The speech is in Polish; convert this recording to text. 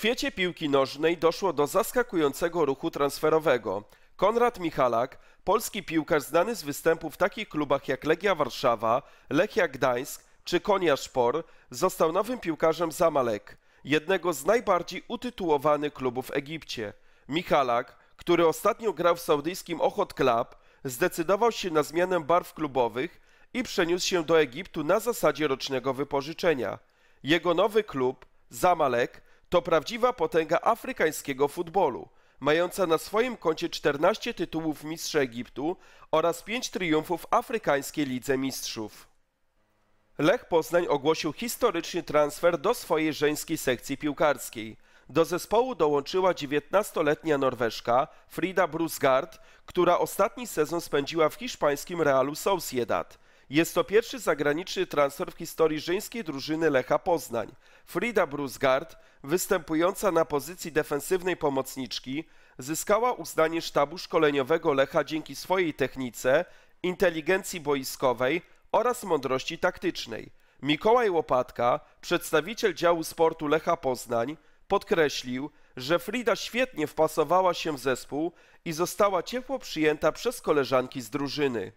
świecie piłki nożnej doszło do zaskakującego ruchu transferowego. Konrad Michalak, polski piłkarz znany z występu w takich klubach jak Legia Warszawa, Lechia Gdańsk czy Konia Szpor, został nowym piłkarzem Zamalek, jednego z najbardziej utytułowanych klubów w Egipcie. Michalak, który ostatnio grał w saudyjskim Ochot Club, zdecydował się na zmianę barw klubowych i przeniósł się do Egiptu na zasadzie rocznego wypożyczenia. Jego nowy klub, Zamalek, to prawdziwa potęga afrykańskiego futbolu, mająca na swoim koncie 14 tytułów mistrza Egiptu oraz 5 triumfów afrykańskiej Lidze Mistrzów. Lech Poznań ogłosił historyczny transfer do swojej żeńskiej sekcji piłkarskiej. Do zespołu dołączyła 19-letnia Norweszka Frida Brusgard, która ostatni sezon spędziła w hiszpańskim Realu Sociedad – jest to pierwszy zagraniczny transfer w historii żeńskiej drużyny Lecha Poznań. Frida Brusgard, występująca na pozycji defensywnej pomocniczki, zyskała uznanie sztabu szkoleniowego Lecha dzięki swojej technice, inteligencji boiskowej oraz mądrości taktycznej. Mikołaj Łopatka, przedstawiciel działu sportu Lecha Poznań, podkreślił, że Frida świetnie wpasowała się w zespół i została ciepło przyjęta przez koleżanki z drużyny.